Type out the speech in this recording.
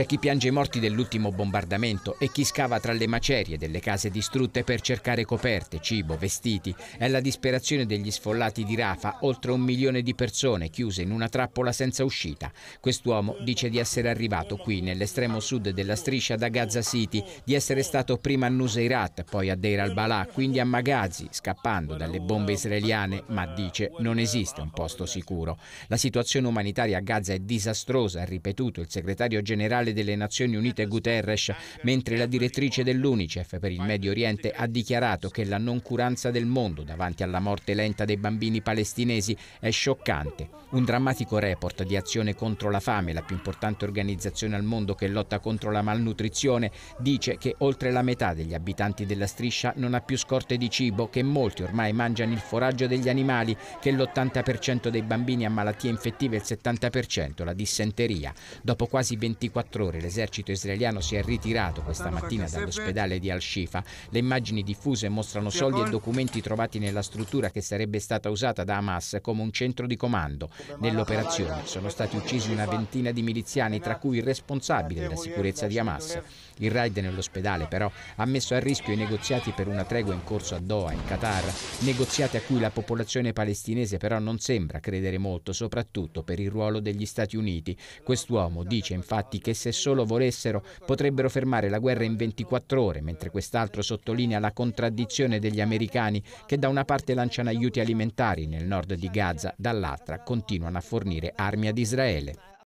C'è chi piange i morti dell'ultimo bombardamento e chi scava tra le macerie delle case distrutte per cercare coperte, cibo, vestiti. È la disperazione degli sfollati di Rafa, oltre un milione di persone chiuse in una trappola senza uscita. Quest'uomo dice di essere arrivato qui, nell'estremo sud della striscia da Gaza City, di essere stato prima a Nuseirat, poi a Deir al-Balà, quindi a Maghazi, scappando dalle bombe israeliane, ma dice non esiste un posto sicuro. La situazione umanitaria a Gaza è disastrosa, ha ripetuto il segretario generale generale delle Nazioni Unite Guterres, mentre la direttrice dell'UNICEF per il Medio Oriente ha dichiarato che la noncuranza del mondo davanti alla morte lenta dei bambini palestinesi è scioccante. Un drammatico report di Azione contro la fame, la più importante organizzazione al mondo che lotta contro la malnutrizione, dice che oltre la metà degli abitanti della striscia non ha più scorte di cibo, che molti ormai mangiano il foraggio degli animali, che l'80% dei bambini ha malattie infettive e il 70% la dissenteria. Dopo quasi 24 24 ore l'esercito israeliano si è ritirato questa mattina dall'ospedale di Al-Shifa. Le immagini diffuse mostrano soldi e documenti trovati nella struttura che sarebbe stata usata da Hamas come un centro di comando. Nell'operazione sono stati uccisi una ventina di miliziani, tra cui il responsabile della sicurezza di Hamas. Il raid nell'ospedale però ha messo a rischio i negoziati per una tregua in corso a Doha, in Qatar, negoziati a cui la popolazione palestinese però non sembra credere molto, soprattutto per il ruolo degli Stati Uniti. Quest'uomo dice infatti che se solo volessero, potrebbero fermare la guerra in 24 ore, mentre quest'altro sottolinea la contraddizione degli americani che da una parte lanciano aiuti alimentari nel nord di Gaza, dall'altra continuano a fornire armi ad Israele.